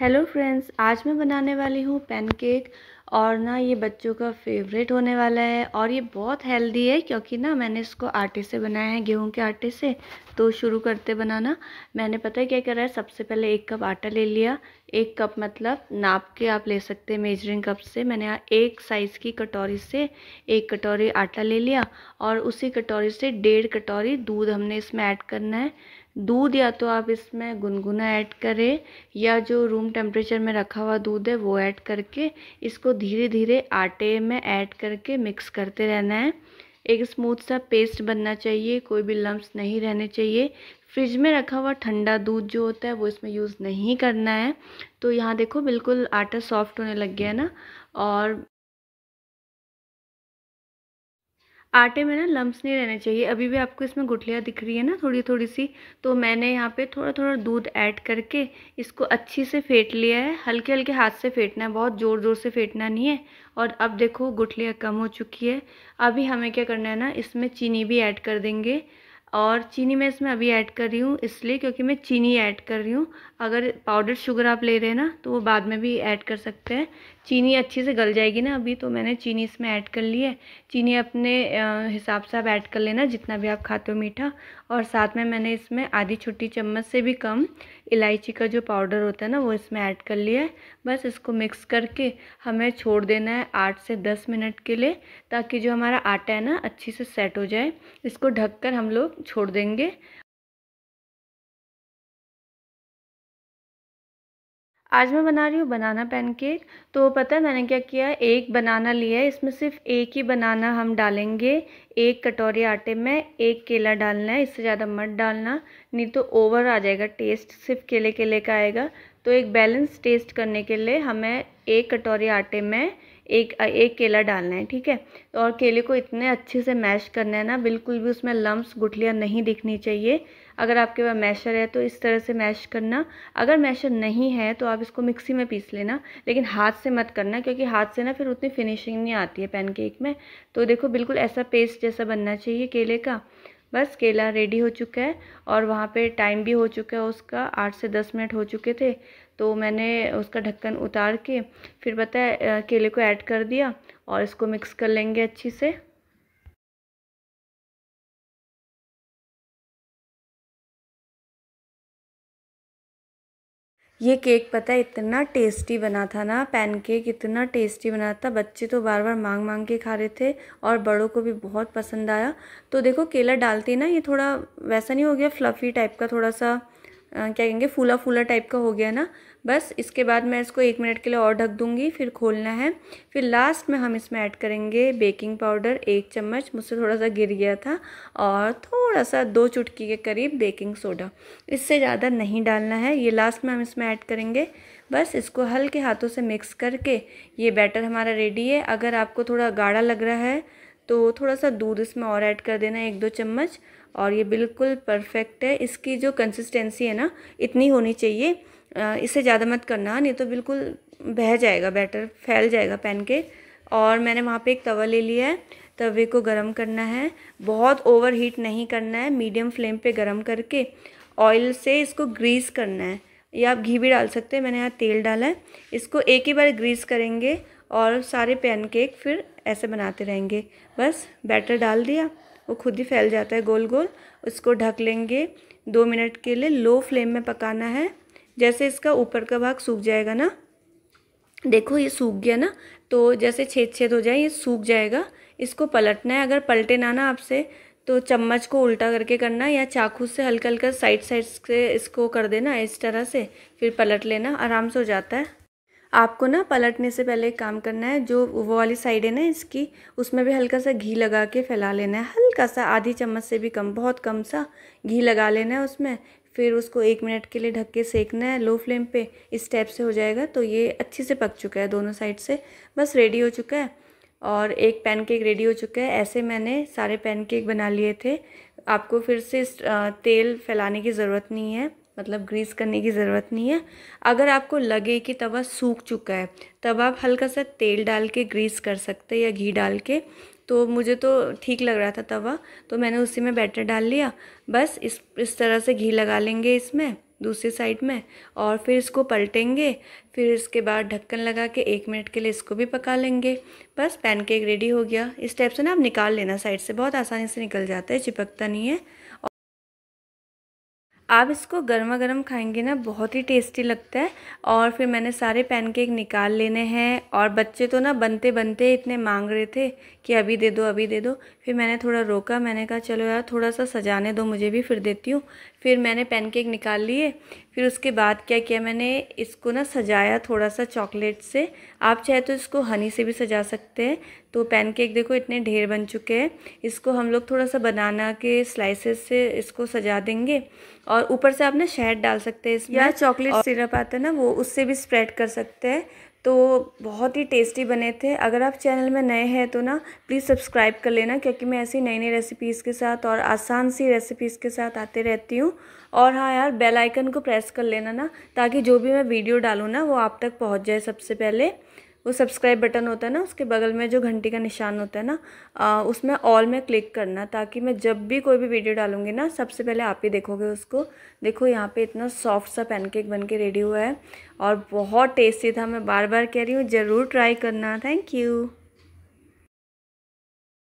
hello friends आज मैं बनाने वाली हूँ पैनकेक और ना ये बच्चों का फेवरेट होने वाला है और ये बहुत हेल्दी है क्योंकि ना मैंने इसको आटे से बनाया है गेहूं के आटे से तो शुरू करते बनाना मैंने पता है क्या करा है सबसे पहले एक कप आटा ले लिया एक कप मतलब नाप के आप ले सकते हैं मेजरिंग कप से मैंने एक साइज़ की कटोरी से एक कटोरी आटा ले लिया और उसी कटोरी से डेढ़ कटोरी दूध हमने इसमें ऐड करना है दूध या तो आप इसमें गुनगुना ऐड करें या जो रूम टेम्परेचर में रखा हुआ दूध है वो ऐड करके इसको धीरे धीरे आटे में ऐड करके मिक्स करते रहना है एक स्मूथ सा पेस्ट बनना चाहिए कोई भी लम्ब नहीं रहने चाहिए फ्रिज में रखा हुआ ठंडा दूध जो होता है वो इसमें यूज़ नहीं करना है तो यहाँ देखो बिल्कुल आटा सॉफ्ट होने लग गया है ना और आटे में ना लम्ब नहीं रहने चाहिए अभी भी आपको इसमें गुठलियाँ दिख रही है ना थोड़ी थोड़ी सी तो मैंने यहाँ पे थोड़ा थोड़ा दूध ऐड करके इसको अच्छी से फेंट लिया है हल्के हल्के हाथ से फेंटना है बहुत ज़ोर ज़ोर से फेंटना नहीं है और अब देखो गुठलियाँ कम हो चुकी है अभी हमें क्या करना है ना इसमें चीनी भी ऐड कर देंगे और चीनी मैं इसमें अभी ऐड कर रही हूँ इसलिए क्योंकि मैं चीनी ऐड कर रही हूँ अगर पाउडर शुगर आप ले रहे हैं ना तो वो बाद में भी ऐड कर सकते हैं चीनी अच्छे से गल जाएगी ना अभी तो मैंने चीनी इसमें ऐड कर ली है चीनी अपने हिसाब से आप ऐड कर लेना जितना भी आप खाते हो मीठा और साथ में मैंने इसमें आधी छोटी चम्मच से भी कम इलायची का जो पाउडर होता है ना वो इसमें ऐड कर लिया है बस इसको मिक्स करके हमें छोड़ देना है आठ से दस मिनट के लिए ताकि जो हमारा आटा है ना अच्छे से सेट हो जाए इसको ढककर हम लोग छोड़ देंगे आज मैं बना रही हूँ बनाना पैनकेक तो पता है मैंने क्या किया एक बनाना लिया है इसमें सिर्फ एक ही बनाना हम डालेंगे एक कटोरी आटे में एक केला डालना है इससे ज़्यादा मत डालना नहीं तो ओवर आ जाएगा टेस्ट सिर्फ केले केले का आएगा तो एक बैलेंस टेस्ट करने के लिए हमें एक कटोरी आटे में एक एक केला डालना है ठीक है तो और केले को इतने अच्छे से मैश करना है ना बिल्कुल भी उसमें लम्ब्स गुठलियाँ नहीं दिखनी चाहिए अगर आपके पास मैशर है तो इस तरह से मैश करना अगर मैशर नहीं है तो आप इसको मिक्सी में पीस लेना लेकिन हाथ से मत करना क्योंकि हाथ से ना फिर उतनी फिनिशिंग नहीं आती है पैनकेक में तो देखो बिल्कुल ऐसा पेस्ट जैसा बनना चाहिए केले का बस केला रेडी हो चुका है और वहाँ पे टाइम भी हो चुका है उसका आठ से दस मिनट हो चुके थे तो मैंने उसका ढक्कन उतार के फिर पता है केले को ऐड कर दिया और इसको मिक्स कर लेंगे अच्छी से ये केक पता है इतना टेस्टी बना था ना पैनकेक इतना टेस्टी बना था बच्चे तो बार बार मांग मांग के खा रहे थे और बड़ों को भी बहुत पसंद आया तो देखो केला डालते ना ये थोड़ा वैसा नहीं हो गया फ्लफ़ी टाइप का थोड़ा सा क्या कहेंगे फूला फूला टाइप का हो गया ना बस इसके बाद मैं इसको एक मिनट के लिए और ढक दूंगी फिर खोलना है फिर लास्ट में हम इसमें ऐड करेंगे बेकिंग पाउडर एक चम्मच मुझसे थोड़ा सा गिर गया था और थोड़ा सा दो चुटकी के करीब बेकिंग सोडा इससे ज़्यादा नहीं डालना है ये लास्ट में हम इसमें ऐड करेंगे बस इसको हल्के हाथों से मिक्स करके ये बैटर हमारा रेडी है अगर आपको थोड़ा गाढ़ा लग रहा है तो थोड़ा सा दूध इसमें और ऐड कर देना एक दो चम्मच और ये बिल्कुल परफेक्ट है इसकी जो कंसिस्टेंसी है ना इतनी होनी चाहिए इससे ज़्यादा मत करना नहीं तो बिल्कुल बह जाएगा बैटर फैल जाएगा पैन के और मैंने वहाँ पे एक तवा ले लिया है तवे को गरम करना है बहुत ओवर हीट नहीं करना है मीडियम फ्लेम पे गरम करके ऑयल से इसको ग्रीस करना है या आप घी भी डाल सकते हैं मैंने यहाँ तेल डाला है इसको एक ही बार ग्रीस करेंगे और सारे पैनकेक फिर ऐसे बनाते रहेंगे बस बैटर डाल दिया वो खुद ही फैल जाता है गोल गोल उसको ढक लेंगे दो मिनट के लिए लो फ्लेम में पकाना है जैसे इसका ऊपर का भाग सूख जाएगा ना देखो ये सूख गया ना तो जैसे छेद छेद हो जाए ये सूख जाएगा इसको पलटना है अगर पलटे ना ना आपसे तो चम्मच को उल्टा करके करना या चाकू से हल्का हल्का साइड साइड से इसको कर देना इस तरह से फिर पलट लेना आराम से हो जाता है आपको ना पलटने से पहले एक काम करना है जो वो वाली साइड है ना इसकी उसमें भी हल्का सा घी लगा के फैला लेना है हल्का सा आधी चम्मच से भी कम बहुत कम सा घी लगा लेना है उसमें फिर उसको एक मिनट के लिए ढक के सेकना है लो फ्लेम पे इस टाइप से हो जाएगा तो ये अच्छे से पक चुका है दोनों साइड से बस रेडी हो चुका है और एक पैनकेक रेडी हो चुका है ऐसे मैंने सारे पैनकेक बना लिए थे आपको फिर से तेल फैलाने की ज़रूरत नहीं है मतलब ग्रीस करने की ज़रूरत नहीं है अगर आपको लगे कि तवा सूख चुका है तब आप हल्का सा तेल डाल के ग्रीस कर सकते हैं या घी डाल के तो मुझे तो ठीक लग रहा था तवा तो मैंने उसी में बैटर डाल लिया बस इस इस तरह से घी लगा लेंगे इसमें दूसरी साइड में और फिर इसको पलटेंगे फिर इसके बाद ढक्कन लगा के एक मिनट के लिए इसको भी पका लेंगे बस पैनकेक रेडी हो गया इस टाइप से ना आप निकाल लेना साइड से बहुत आसानी से निकल जाता है चिपकता नहीं है आप इसको गर्मा गर्म खाएंगे ना बहुत ही टेस्टी लगता है और फिर मैंने सारे पैनकेक निकाल लेने हैं और बच्चे तो ना बनते बनते इतने मांग रहे थे कि अभी दे दो अभी दे दो फिर मैंने थोड़ा रोका मैंने कहा चलो यार थोड़ा सा सजाने दो मुझे भी फिर देती हूँ फिर मैंने पैनकेक निकाल लिए फिर उसके बाद क्या किया मैंने इसको ना सजाया थोड़ा सा चॉकलेट से आप चाहे तो इसको हनी से भी सजा सकते हैं तो पैनकेक देखो इतने ढेर बन चुके हैं इसको हम लोग थोड़ा सा बनाना के स्लाइसेस से इसको सजा देंगे और और ऊपर से आप ना शहद डाल सकते हैं इसमें या चॉकलेट सिरप आता है ना वो उससे भी स्प्रेड कर सकते हैं तो बहुत ही टेस्टी बने थे अगर आप चैनल में नए हैं तो ना प्लीज़ सब्सक्राइब कर लेना क्योंकि मैं ऐसी नई नई रेसिपीज़ के साथ और आसान सी रेसिपीज़ के साथ आते रहती हूँ और हाँ यार बेल आइकन को प्रेस कर लेना ना ताकि जो भी मैं वीडियो डालूँ ना वो आप तक पहुँच जाए सबसे पहले वो सब्सक्राइब बटन होता है ना उसके बगल में जो घंटी का निशान होता है ना आ, उसमें ऑल में क्लिक करना ताकि मैं जब भी कोई भी वीडियो डालूँगी ना सबसे पहले आप ही देखोगे उसको देखो यहाँ पे इतना सॉफ्ट सा पैनकेक बन के रेडी हुआ है और बहुत टेस्टी था मैं बार बार कह रही हूँ ज़रूर ट्राई करना थैंक यू